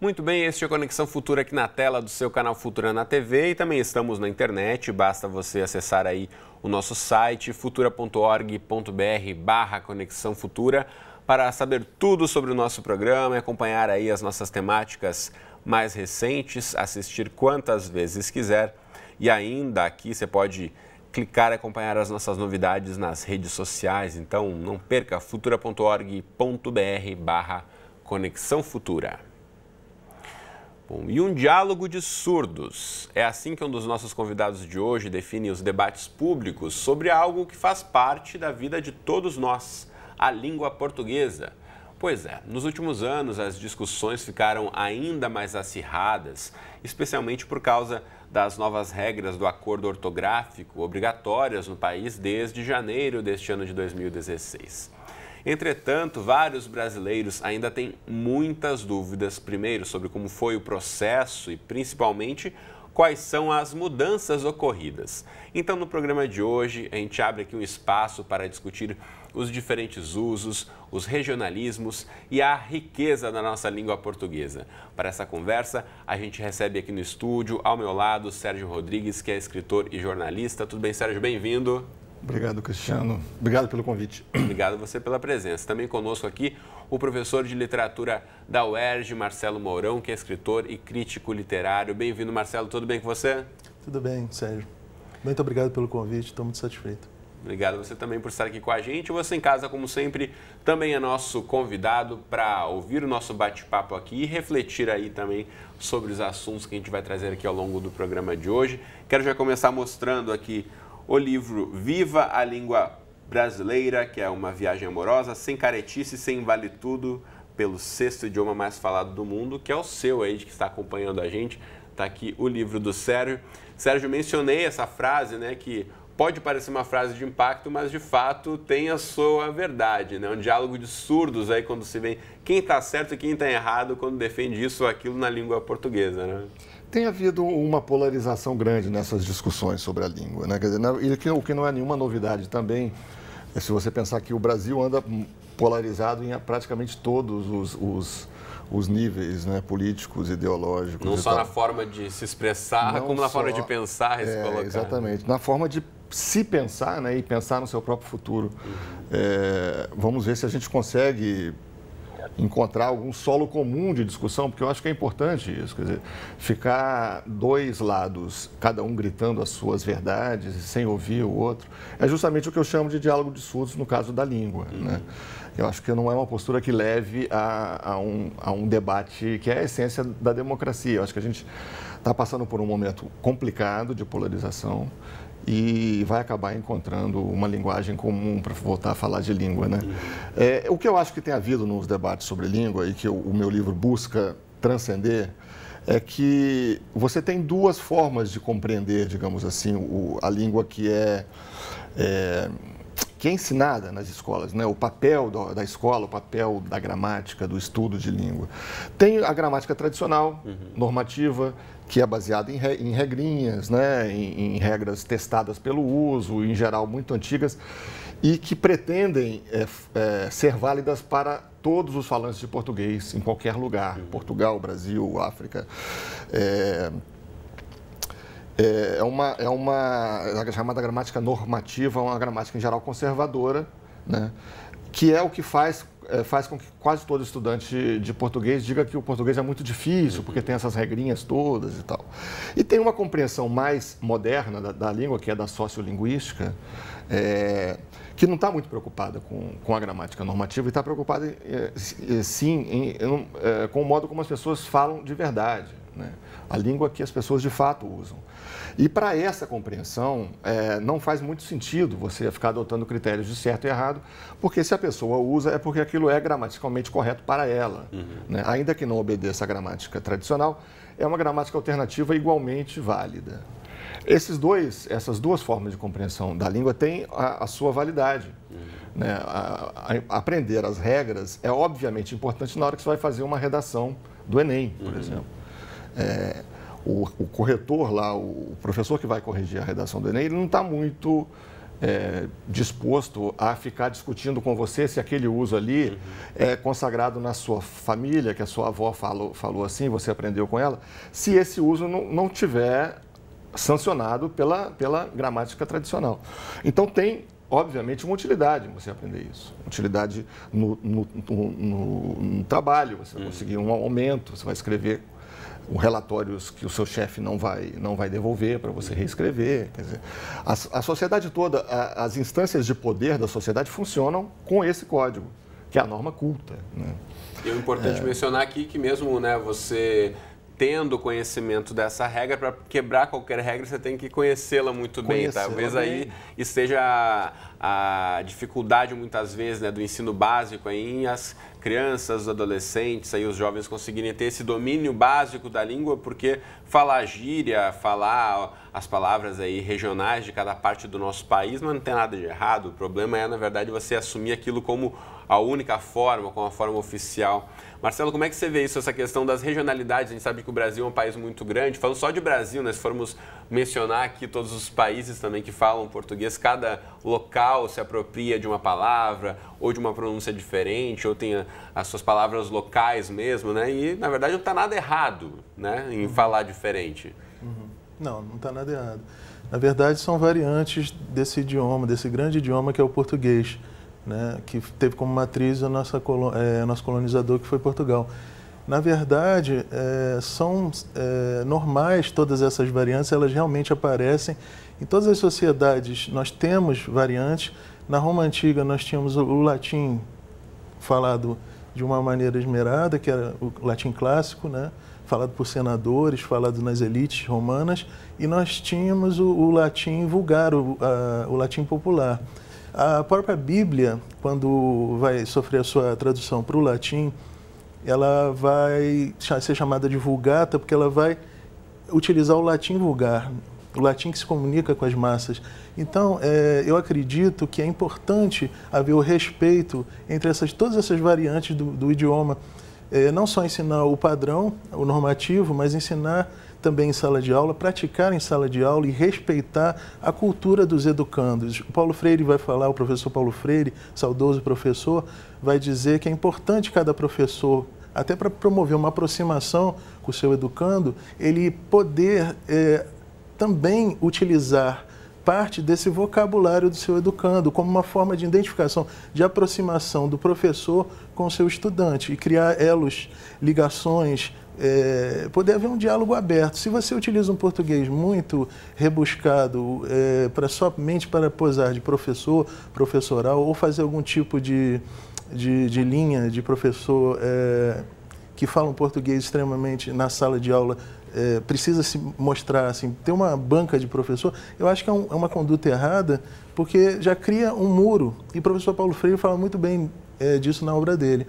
Muito bem, este é Conexão Futura aqui na tela do seu canal Futura na TV e também estamos na internet. Basta você acessar aí o nosso site futura.org.br barra Conexão Futura para saber tudo sobre o nosso programa e acompanhar aí as nossas temáticas mais recentes, assistir quantas vezes quiser. E ainda aqui você pode clicar e acompanhar as nossas novidades nas redes sociais. Então, não perca futura.org.br barra Conexão Futura. Bom, e um diálogo de surdos. É assim que um dos nossos convidados de hoje define os debates públicos sobre algo que faz parte da vida de todos nós, a língua portuguesa. Pois é, nos últimos anos as discussões ficaram ainda mais acirradas, especialmente por causa das novas regras do acordo ortográfico obrigatórias no país desde janeiro deste ano de 2016. Entretanto, vários brasileiros ainda têm muitas dúvidas, primeiro sobre como foi o processo e principalmente quais são as mudanças ocorridas. Então, no programa de hoje, a gente abre aqui um espaço para discutir os diferentes usos, os regionalismos e a riqueza da nossa língua portuguesa. Para essa conversa, a gente recebe aqui no estúdio, ao meu lado, Sérgio Rodrigues, que é escritor e jornalista. Tudo bem, Sérgio? Bem-vindo. Obrigado, Cristiano. Obrigado pelo convite. Obrigado você pela presença. Também conosco aqui o professor de literatura da UERJ, Marcelo Mourão, que é escritor e crítico literário. Bem-vindo, Marcelo. Tudo bem com você? Tudo bem, Sérgio. Muito obrigado pelo convite. Estou muito satisfeito. Obrigado você também por estar aqui com a gente. Você em casa, como sempre, também é nosso convidado para ouvir o nosso bate-papo aqui e refletir aí também sobre os assuntos que a gente vai trazer aqui ao longo do programa de hoje. Quero já começar mostrando aqui o livro Viva a Língua Brasileira, que é uma viagem amorosa, sem caretice, sem vale tudo, pelo sexto idioma mais falado do mundo, que é o seu aí, que está acompanhando a gente. Está aqui o livro do Sérgio. Sérgio, mencionei essa frase, né, que pode parecer uma frase de impacto, mas de fato tem a sua verdade, né? Um diálogo de surdos aí quando se vê quem está certo e quem está errado quando defende isso ou aquilo na língua portuguesa, né? Tem havido uma polarização grande nessas discussões sobre a língua, né? Quer dizer, o que não é nenhuma novidade também, é se você pensar que o Brasil anda polarizado em praticamente todos os, os os níveis né, políticos, ideológicos. Não só tal. na forma de se expressar, Não como na só, forma de pensar e é, se colocar. Exatamente. Na forma de se pensar né, e pensar no seu próprio futuro. É, vamos ver se a gente consegue encontrar algum solo comum de discussão, porque eu acho que é importante isso, quer dizer, ficar dois lados, cada um gritando as suas verdades, sem ouvir o outro, é justamente o que eu chamo de diálogo de surdos no caso da língua, uhum. né? Eu acho que não é uma postura que leve a, a, um, a um debate que é a essência da democracia. Eu acho que a gente está passando por um momento complicado de polarização e vai acabar encontrando uma linguagem comum para voltar a falar de língua. Né? É, o que eu acho que tem havido nos debates sobre língua e que o, o meu livro busca transcender é que você tem duas formas de compreender, digamos assim, o, a língua que é, é, que é ensinada nas escolas, né? o papel do, da escola, o papel da gramática, do estudo de língua. Tem a gramática tradicional, uhum. normativa, que é baseada em, re, em regrinhas, né, em, em, regras testadas pelo uso, em geral muito antigas, e que pretendem é, é, ser válidas para todos os falantes de português, em qualquer lugar, uhum. Portugal, Brasil, África. É, é, é uma, é uma a chamada gramática normativa, uma gramática em geral conservadora, né? que é o que faz, é, faz com que quase todo estudante de português diga que o português é muito difícil, porque tem essas regrinhas todas e tal. E tem uma compreensão mais moderna da, da língua, que é da sociolinguística, é, que não está muito preocupada com, com a gramática normativa e está preocupada, é, é, sim, em, em, é, com o modo como as pessoas falam de verdade. Né? A língua que as pessoas de fato usam. E para essa compreensão, é, não faz muito sentido você ficar adotando critérios de certo e errado, porque se a pessoa usa, é porque aquilo é gramaticalmente correto para ela. Uhum. Né? Ainda que não obedeça à gramática tradicional, é uma gramática alternativa igualmente válida. Esses dois, essas duas formas de compreensão da língua têm a, a sua validade. Uhum. Né? A, a, aprender as regras é obviamente importante na hora que você vai fazer uma redação do Enem, por uhum. exemplo. É, o, o, corretor lá, o professor que vai corrigir a redação do Enem, ele não está muito é, disposto a ficar discutindo com você se aquele uso ali uhum. é consagrado na sua família, que a sua avó falou, falou assim, você aprendeu com ela, se esse uso não, não tiver sancionado pela, pela gramática tradicional. Então tem, obviamente, uma utilidade você aprender isso. Utilidade no, no, no, no trabalho, você vai uhum. conseguir um aumento, você vai escrever relatórios que o seu chefe não vai, não vai devolver para você reescrever. Quer dizer, a, a sociedade toda, a, as instâncias de poder da sociedade funcionam com esse código, que é a norma culta. Né? E é importante é. mencionar aqui que mesmo né, você tendo conhecimento dessa regra, para quebrar qualquer regra você tem que conhecê-la muito bem. Tá? Talvez aí esteja a, a dificuldade muitas vezes né, do ensino básico aí, em as crianças, os adolescentes, aí os jovens conseguirem ter esse domínio básico da língua, porque falar gíria, falar as palavras aí regionais de cada parte do nosso país não tem nada de errado. O problema é, na verdade, você assumir aquilo como a única forma, como a forma oficial Marcelo, como é que você vê isso, essa questão das regionalidades? A gente sabe que o Brasil é um país muito grande. Falando só de Brasil, né? se formos mencionar aqui todos os países também que falam português, cada local se apropria de uma palavra ou de uma pronúncia diferente, ou tem as suas palavras locais mesmo, né? E, na verdade, não está nada errado né? em uhum. falar diferente. Uhum. Não, não está nada errado. Na verdade, são variantes desse idioma, desse grande idioma que é o português né, que teve como matriz é, o nosso, é, nosso colonizador, que foi Portugal. Na verdade, é, são é, normais todas essas variantes, elas realmente aparecem. Em todas as sociedades nós temos variantes. Na Roma Antiga nós tínhamos o, o latim falado de uma maneira esmerada, que era o latim clássico, né? falado por senadores, falado nas elites romanas, e nós tínhamos o, o latim vulgar, o, a, o latim popular. A própria Bíblia, quando vai sofrer a sua tradução para o latim, ela vai ser chamada de Vulgata porque ela vai utilizar o latim vulgar, o latim que se comunica com as massas. Então, é, eu acredito que é importante haver o respeito entre essas, todas essas variantes do, do idioma. É, não só ensinar o padrão, o normativo, mas ensinar também em sala de aula, praticar em sala de aula e respeitar a cultura dos educandos. O Paulo Freire vai falar, o professor Paulo Freire, saudoso professor, vai dizer que é importante cada professor até para promover uma aproximação com o seu educando, ele poder é, também utilizar parte desse vocabulário do seu educando como uma forma de identificação, de aproximação do professor com o seu estudante e criar elos, ligações, é, poder haver um diálogo aberto. Se você utiliza um português muito rebuscado é, para somente para posar de professor, professoral ou fazer algum tipo de, de, de linha de professor é, que fala um português extremamente na sala de aula é, precisa se mostrar, assim, ter uma banca de professor, eu acho que é, um, é, uma conduta errada, porque já cria um muro. E o professor Paulo Freire fala muito bem é, disso na obra dele.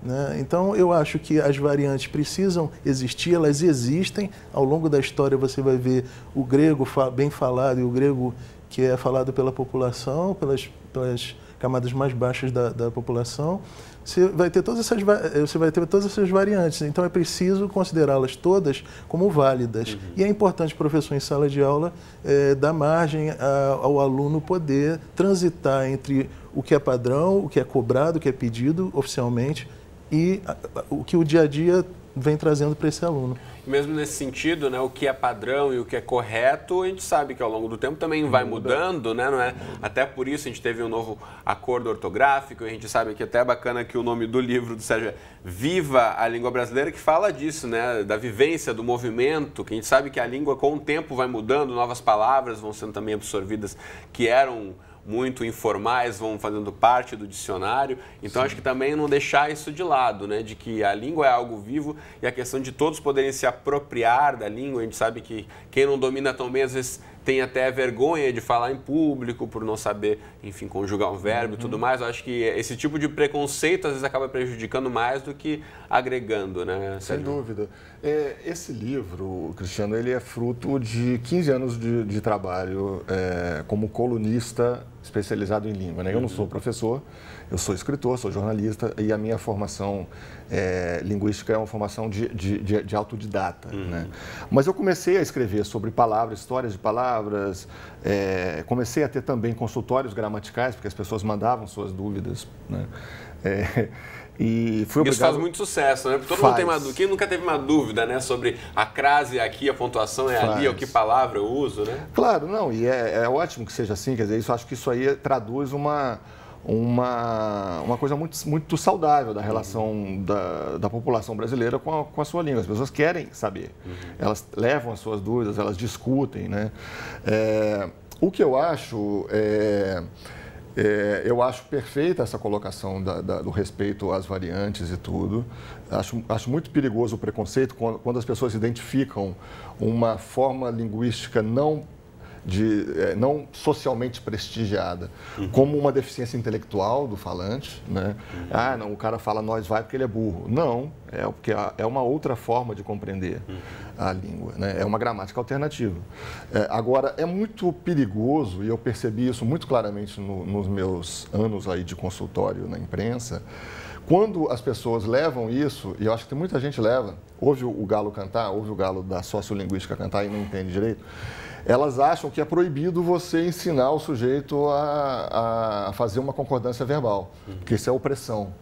Né? Então, eu acho que as variantes precisam existir, elas existem. Ao longo da história, você vai ver o grego bem falado e o grego que é falado pela população, pelas, pelas camadas mais baixas da, da, população. Você vai, ter todas essas, eh, você vai ter todas essas variantes, então é preciso considerá-las todas como válidas. Uhum. E é importante o professor, em sala de aula, é, dar margem a, ao aluno poder transitar entre o que é padrão, o que é cobrado, o que é pedido oficialmente e o que o dia a dia vem trazendo para esse aluno. Mesmo nesse sentido, né, o que é padrão e o que é correto, a gente sabe que ao longo do tempo também vai mudando, né, não é? Até por isso a gente teve um novo acordo ortográfico, a gente sabe que até é bacana que o nome do livro do Sérgio é Viva a Língua Brasileira, que fala disso, né, da vivência, do movimento, que a gente sabe que a língua com o tempo vai mudando, novas palavras vão sendo também absorvidas que eram muito informais vão fazendo parte do dicionário. Então Sim. acho que também não deixar isso de lado, né? De que a língua é algo vivo e a questão de todos poderem se apropriar da língua. A gente sabe que quem não domina tão bem às vezes tem até vergonha de falar em público por não saber, enfim, conjugar um verbo e tudo uhum. mais. Eu acho que esse tipo de preconceito às vezes acaba prejudicando mais do que agregando, né? Sérgio? Sem dúvida. É, esse livro, Cristiano, ele é fruto de 15 anos de, de trabalho é, como colunista especializado em língua. Né? Eu não uhum. sou professor, eu sou escritor, sou jornalista e a minha formação é, linguística é uma formação de, de, de, de autodidata. Uhum. Né? Mas eu comecei a escrever sobre palavras, histórias de palavras, é, comecei a ter também consultórios gramaticais, porque as pessoas mandavam suas dúvidas. Né? É, e fui obrigado... Isso faz muito sucesso, né? Porque todo faz. mundo tem uma dúvida. Quem nunca teve uma dúvida, né? Sobre a crase aqui, a pontuação é faz. ali, ou que palavra eu uso, né? Claro, não. E é, é ótimo que seja assim. Quer dizer, isso, acho que isso aí traduz uma uma, uma coisa muito, muito saudável da relação uhum. da, da população brasileira com a, com a sua língua. As pessoas querem saber, uhum. elas levam as suas dúvidas, elas discutem. Né? É, o que eu acho. É, é, eu acho perfeita essa colocação da, da, do respeito às variantes e tudo. Acho, acho muito perigoso o preconceito quando, quando as pessoas identificam uma forma linguística não de é, não socialmente prestigiada, uhum. como uma deficiência intelectual do falante, né? Uhum. Ah, não, o cara fala nós vai porque ele é burro. Não, é porque é uma outra forma de compreender uhum. a língua, né? É uma gramática alternativa. É, agora é muito perigoso e eu percebi isso muito claramente no, nos meus anos aí de consultório na imprensa. Quando as pessoas levam isso, e eu acho que tem muita gente leva, ouve o galo cantar, ouve o galo da sociolinguística cantar e não entende direito, elas acham que é proibido você ensinar o sujeito a, a fazer uma concordância verbal, uhum. porque isso é opressão.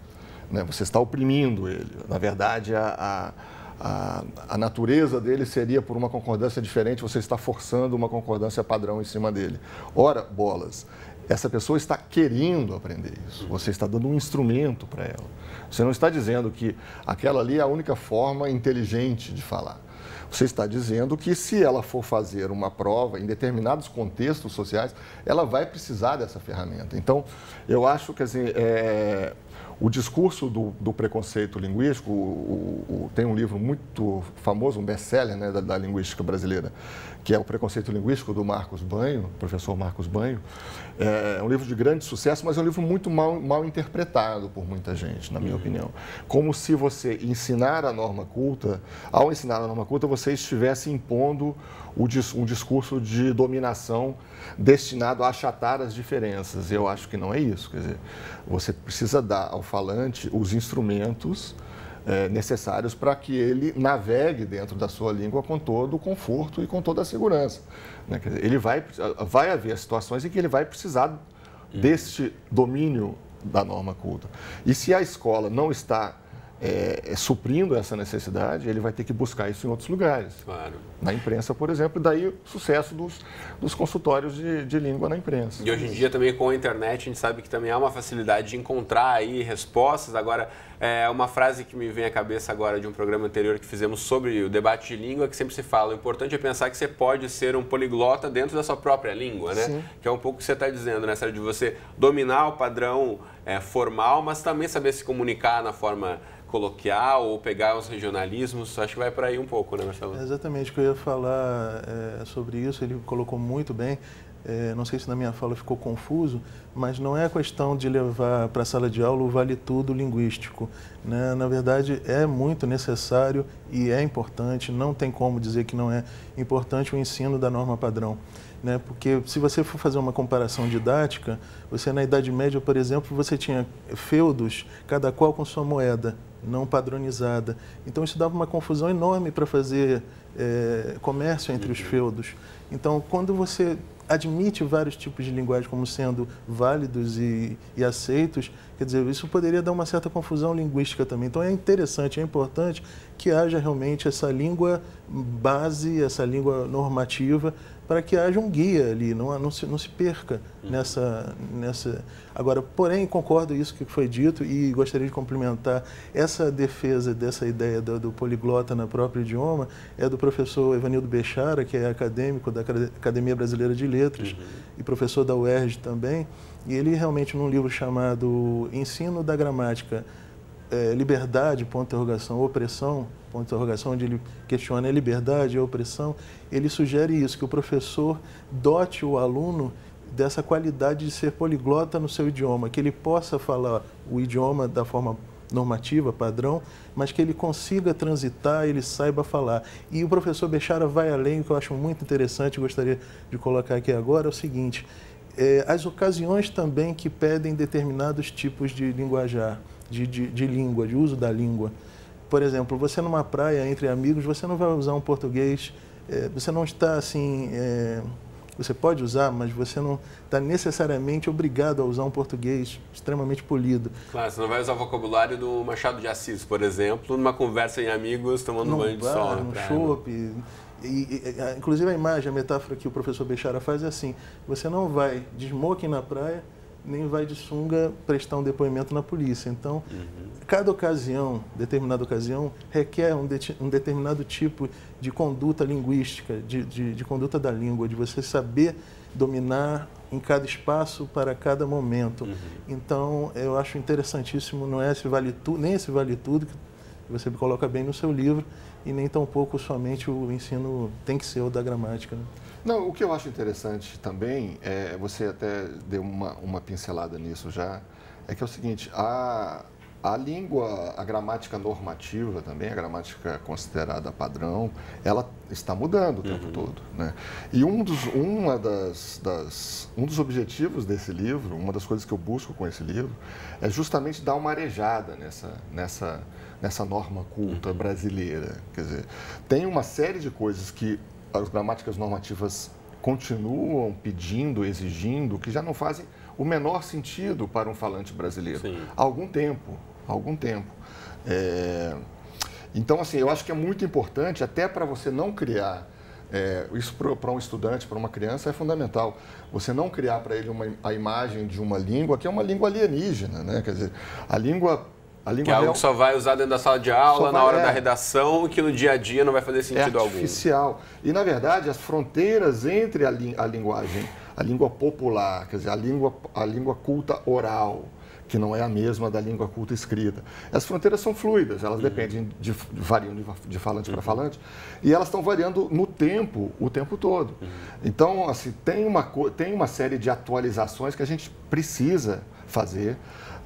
Né? Você está oprimindo ele. Na verdade, a, a, a, natureza dele seria por uma concordância diferente, você está forçando uma concordância padrão em cima dele. Ora, bolas, essa pessoa está querendo aprender isso. Você está dando um instrumento para ela. Você não está dizendo que aquela ali é a única forma inteligente de falar. Você está dizendo que se ela for fazer uma prova em determinados contextos sociais, ela vai precisar dessa ferramenta. Então, eu acho que assim, é, o discurso do, do preconceito linguístico, o, o, tem um livro muito famoso, um best-seller né, da, da linguística brasileira, que é o Preconceito Linguístico, do Marcos Banho, professor Marcos Banho. É, é um livro de grande sucesso, mas é um livro muito mal, mal interpretado por muita gente, na minha uhum. opinião. Como se você ensinar a norma culta, ao ensinar a norma culta, você estivesse impondo um discurso de dominação destinado a achatar as diferenças. Eu acho que não é isso. Quer dizer, você precisa dar ao falante os instrumentos é, necessários para que ele navegue dentro da sua língua com todo o conforto e com toda a segurança. Né? ele vai, vai haver situações em que ele vai precisar deste domínio da norma culta. E se a escola não está é, suprindo essa necessidade, ele vai ter que buscar isso em outros lugares. Claro na imprensa, por exemplo, e daí o sucesso dos, dos consultórios de, de, língua na imprensa. E hoje em dia também com a internet a gente sabe que também há uma facilidade de encontrar aí respostas. Agora, é uma frase que me vem à cabeça agora de um programa anterior que fizemos sobre o debate de língua, que sempre se fala, o importante é pensar que você pode ser um poliglota dentro da sua própria língua, né? Sim. Que é um pouco o que você está dizendo, né, Sérgio? De você dominar o padrão é, formal, mas também saber se comunicar na forma coloquial ou pegar os regionalismos. Acho que vai para aí um pouco, né, Marcelo? É exatamente, que ia falar é, sobre isso, ele colocou muito bem. É, não sei se na minha fala ficou confuso, mas não é a questão de levar para a sala de aula o vale tudo linguístico. Né? Na verdade, é muito necessário e é importante, não tem como dizer que não é importante o ensino da norma padrão. Né? Porque se você for fazer uma comparação didática, você na Idade Média, por exemplo, você tinha feudos, cada qual com sua moeda, não padronizada. Então isso dava uma confusão enorme para fazer é, comércio entre os feudos. Então, quando você admite vários tipos de linguagem como sendo válidos e, e, aceitos, quer dizer, isso poderia dar uma certa confusão linguística também. Então é interessante, é importante que haja realmente essa língua base, essa língua normativa, para que haja um guia ali, não, não, se, não se perca hum. nessa, nessa. Agora, porém, concordo isso que foi dito e gostaria de complementar essa defesa dessa ideia do, do poliglota na própria idioma é do professor Evanildo Bechara, que é acadêmico da Academia Brasileira de Letras uhum. e professor da UERJ também. E ele realmente, num livro chamado Ensino da Gramática, é, Liberdade, ponto interrogação, Opressão, ponto de interrogação, onde ele questiona a liberdade e a opressão, ele sugere isso, que o professor dote o aluno dessa qualidade de ser poliglota no seu idioma, que ele possa falar o idioma da forma normativa, padrão, mas que ele consiga transitar, ele saiba falar. E o professor Bechara vai além, o que eu acho muito interessante, gostaria de colocar aqui agora, é o seguinte, é, as ocasiões também que pedem determinados tipos de linguajar, de, de, de língua, de uso da língua. Por exemplo, você numa praia entre amigos, você não vai usar um português, é, você não está assim. É, você pode usar, mas você não está necessariamente obrigado a usar um português extremamente polido. Claro, você não vai usar o vocabulário do Machado de Assis, por exemplo, numa conversa em amigos, tomando Num banho bar, de sol. Num chope. E, e, inclusive a imagem, a metáfora que o professor Bechara faz é assim, você não vai de smoking na praia nem vai de sunga prestar um depoimento na polícia. Então, uhum. cada ocasião, determinada ocasião, requer um, de, um determinado tipo de conduta linguística, de, de, de, conduta da língua, de você saber dominar em cada espaço para cada momento. Uhum. Então, eu acho interessantíssimo, não é esse vale tudo, nem esse vale tudo que você coloca bem no seu livro, e nem tampouco somente o ensino tem que ser o da gramática. Né? Não, o que eu acho interessante também, é, você até deu uma, uma pincelada nisso já, é que é o seguinte, a, a língua, a gramática normativa também, a gramática considerada padrão, ela está mudando o tempo uhum. todo. Né? E um dos, uma das, das, um dos objetivos desse livro, uma das coisas que eu busco com esse livro, é justamente dar uma arejada nessa, nessa, nessa norma culta uhum. brasileira. Quer dizer, tem uma série de coisas que as gramáticas normativas continuam pedindo, exigindo, que já não fazem o menor sentido para um falante brasileiro. Sim. Há algum tempo, há algum tempo. É... Então, assim, eu acho que é muito importante, até para você não criar, é, isso para um estudante, para uma criança, é fundamental. Você não criar para ele uma, a imagem de uma língua que é uma língua alienígena, né? Quer dizer, a língua a língua que é algo real... que só vai usar dentro da sala de aula, na hora é... da redação, que no dia a dia não vai fazer sentido é artificial. algum. E, na verdade, as fronteiras entre a, li... a linguagem, a língua popular, quer dizer, a língua, a língua culta oral, que não é a mesma da língua culta escrita. As fronteiras são fluidas, elas uhum. dependem de, variam de, falante para uhum. falante e elas estão variando no tempo, o tempo todo. Uhum. Então, assim, tem uma tem uma série de atualizações que a gente precisa fazer.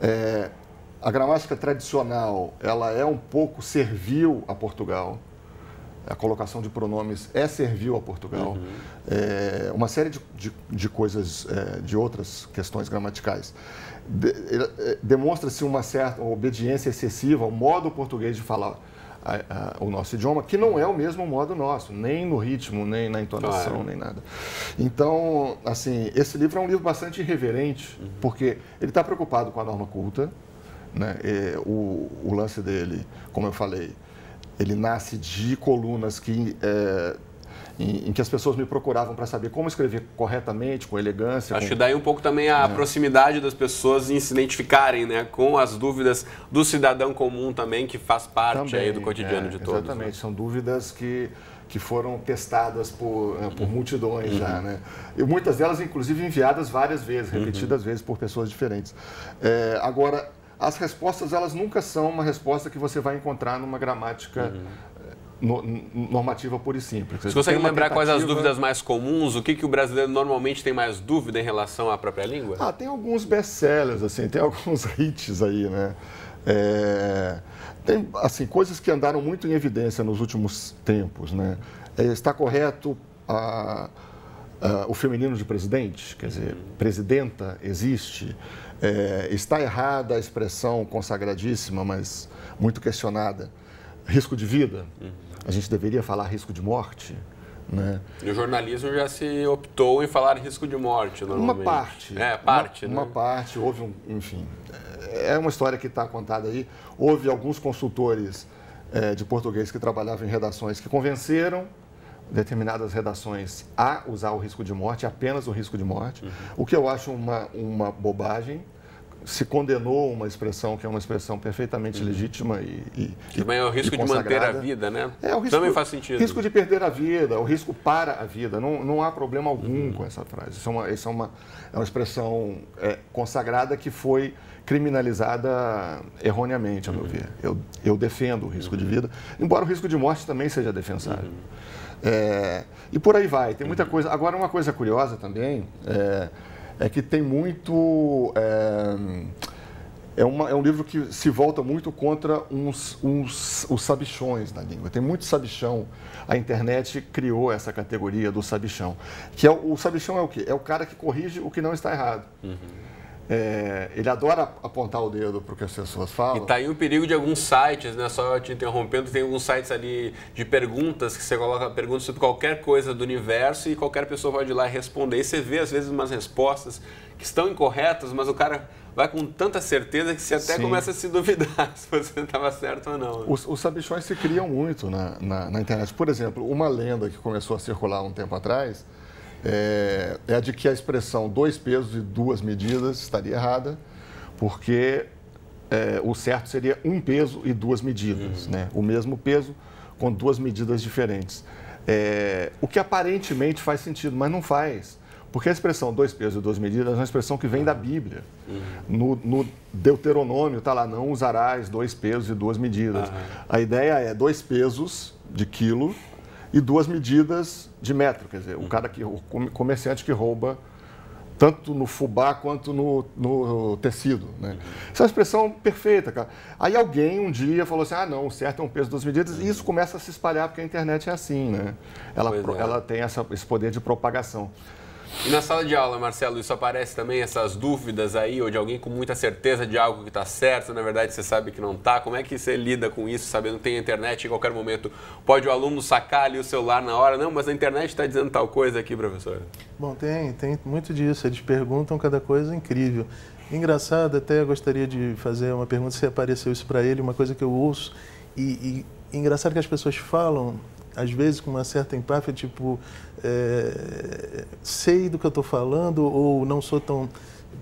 É, a gramática tradicional, ela é um pouco servil a Portugal. A colocação de pronomes é servil a Portugal. Uhum. É, uma série de, de, de coisas, é, de outras questões gramaticais. De, é, Demonstra-se uma certa obediência excessiva ao modo português de falar a, a, o nosso idioma, que não é o mesmo modo nosso, nem no ritmo, nem na entonação, claro. Ah, é. nem nada. Então, assim, esse livro é um livro bastante irreverente, uhum. porque ele está preocupado com a norma culta, né? E, o, o, lance dele, como eu falei, ele nasce de colunas que, é, em, em, que as pessoas me procuravam para saber como escrever corretamente, com elegância. Acho com... que daí um pouco também a é. proximidade das pessoas em se identificarem né? com as dúvidas do cidadão comum também, que faz parte também, aí do cotidiano é, de todos. Né? Exatamente, né? são dúvidas que que foram testadas por, é, por uhum. multidões uhum. já, né? E muitas delas, inclusive, enviadas várias vezes, uhum. repetidas uhum. vezes por pessoas diferentes. É, agora, as respostas elas nunca são uma resposta que você vai encontrar numa gramática uhum. no, normativa pura e simples. Você consegue lembrar tentativa... quais as dúvidas mais comuns? O que, que o brasileiro normalmente tem mais dúvida em relação à própria língua? Ah, tem alguns best-sellers, assim, tem alguns hits aí, né? É... tem assim coisas que andaram muito em evidência nos últimos tempos, né? É, está correto a Uh, o feminino de presidente, quer dizer, presidenta existe. É, está errada a expressão consagradíssima, mas muito questionada. Risco de vida, uhum. a gente deveria falar risco de morte. Né? o jornalismo já se optou em falar risco de morte, normalmente. Uma parte. É, parte, uma, né? uma parte, houve um, enfim, é uma história que está contada aí. Houve alguns consultores é, de português que trabalhavam em redações que convenceram determinadas redações a usar o risco de morte, apenas o risco de morte, uhum. o que eu acho uma, uma bobagem. Se condenou uma expressão que é uma expressão perfeitamente uhum. legítima e. e que também é o risco de manter a vida, né? É, o risco, também faz sentido. risco de perder a vida, o risco para a vida. Não, não há problema algum uhum. com essa frase. Isso é uma, isso é uma, é uma expressão é, consagrada que foi criminalizada erroneamente, a meu uhum. ver. Eu, eu defendo o risco de uhum. vida, embora o risco de morte também seja defensável. Uhum. É, e por aí vai, tem muita coisa. Agora, uma coisa curiosa também é, é que tem muito. É, é, uma, é, um livro que se volta muito contra uns, uns, os sabichões da língua. Tem muito sabichão. A internet criou essa categoria do sabichão. Que é, o sabichão é o quê? É o cara que corrige o que não está errado. Uhum. É, ele adora apontar o dedo para o que as pessoas falam. E está aí o perigo de alguns sites, né? Só te interrompendo, tem alguns sites ali de perguntas que você coloca perguntas sobre qualquer coisa do universo e qualquer pessoa pode ir lá responder. E você vê às vezes umas respostas que estão incorretas, mas o cara vai com tanta certeza que você até Sim. começa a se duvidar se você estava certo ou não. Né? Os, os, sabichões se criam muito na, na, na internet. Por exemplo, uma lenda que começou a circular um tempo atrás é, é de que a expressão dois pesos e duas medidas estaria errada, porque é, o certo seria um peso e duas medidas, uhum. né? o mesmo peso com duas medidas diferentes. É, o que aparentemente faz sentido, mas não faz. Porque a expressão dois pesos e duas medidas é uma expressão que vem da Bíblia. Uhum. No, no, Deuteronômio está lá, não usarás dois pesos e duas medidas. A ideia é dois pesos de quilo e duas medidas de metro, quer dizer, o cara que o comerciante que rouba tanto no fubá quanto no, no tecido. Né? Essa é uma expressão perfeita, cara. Aí alguém um dia falou assim, ah não, o certo é um peso duas medidas, e isso começa a se espalhar porque a internet é assim, né? Ela, é. ela tem essa, esse poder de propagação. E na sala de aula, Marcelo, isso aparece também, essas dúvidas aí, ou de alguém com muita certeza de algo que está certo, na verdade você sabe que não está. Como é que você lida com isso, sabendo que tem internet em qualquer momento? Pode o aluno sacar ali o celular na hora? Não, mas a internet está dizendo tal coisa aqui, professor. Bom, tem, tem muito disso. Eles perguntam cada coisa incrível. Engraçado, até gostaria de fazer uma pergunta se apareceu isso para ele, uma coisa que eu ouço. E, e engraçado que as pessoas falam às vezes com uma certa empáfia, tipo, é, sei do que eu estou falando ou não sou tão.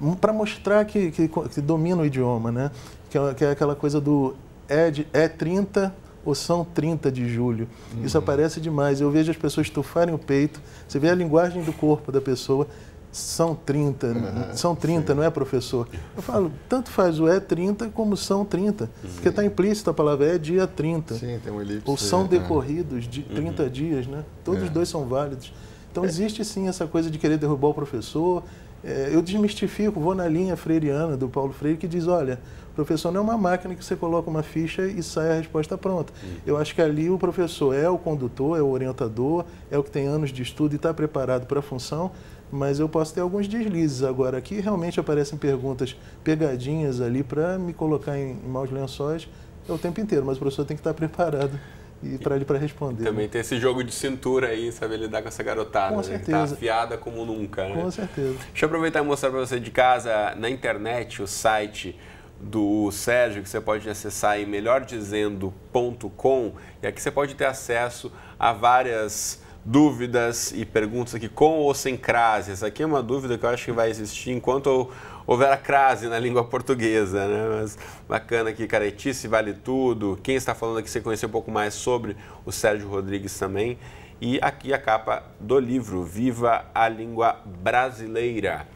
Hum, para mostrar que, que, que, domina o idioma, né? Que é, que é aquela coisa do é, de, é 30 ou são 30 de julho. Uhum. Isso aparece demais. Eu vejo as pessoas tufarem o peito, você vê a linguagem do corpo da pessoa, são 30, uhum, é, são 30, sim. não é, professor? Eu falo, tanto faz o é 30 como são 30, porque está implícita a palavra é dia 30. Sim, tem um elipse. Ou são é, é. decorridos de 30 uhum. dias, né? Todos os é. dois são válidos. Então existe sim essa coisa de querer derrubar o professor. É, eu desmistifico, vou na linha freiriana do Paulo Freire que diz, olha, professor não é uma máquina que você coloca uma ficha e sai a resposta pronta. Uhum. Eu acho que ali o professor é o condutor, é o orientador, é o que tem anos de estudo e está preparado para a função, mas eu posso ter alguns deslizes agora. Aqui realmente aparecem perguntas, pegadinhas ali para me colocar em, em maus lençóis é o tempo inteiro, mas o professor tem que estar tá preparado e para ele para responder. Também né? tem esse jogo de cintura aí, saber lidar com essa garotada, com certeza. Né? tá afiada como nunca, né? Com certeza. Deixa eu aproveitar e mostrar para você de casa, na internet, o site do Sérgio, que você pode acessar em melhordizendo.com, e aqui você pode ter acesso a várias dúvidas e perguntas aqui com ou sem crase. Essa aqui é uma dúvida que eu acho que vai existir enquanto houver a crase na língua portuguesa, né? Mas bacana aqui, caretice vale tudo. Quem está falando aqui, você conhecer um pouco mais sobre o Sérgio Rodrigues também. E aqui a capa do livro, Viva a Língua Brasileira.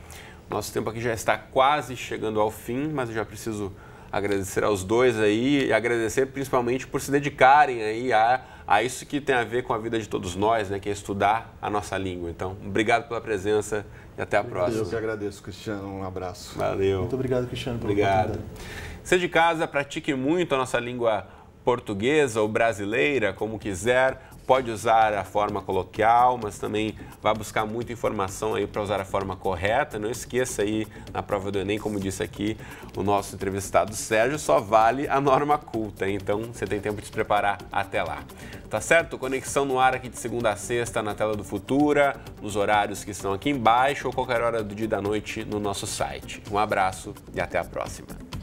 Nosso tempo aqui já está quase chegando ao fim, mas eu já preciso agradecer aos dois aí e agradecer principalmente por se dedicarem aí a a isso que tem a ver com a vida de todos nós, né, que é estudar a nossa língua. Então, obrigado pela presença e até a próxima. Eu que agradeço, Cristiano. Um abraço. Valeu. Muito obrigado, Cristiano, pela obrigado. Seja de casa, pratique muito a nossa língua portuguesa ou brasileira, como quiser pode usar a forma coloquial, mas também vai buscar muita informação aí para usar a forma correta. Não esqueça aí na prova do Enem, como disse aqui o nosso entrevistado Sérgio, só vale a norma culta. Então você tem tempo de se preparar até lá. Tá certo? Conexão no ar aqui de segunda a sexta na tela do Futura, nos horários que estão aqui embaixo ou qualquer hora do dia e da noite no nosso site. Um abraço e até a próxima.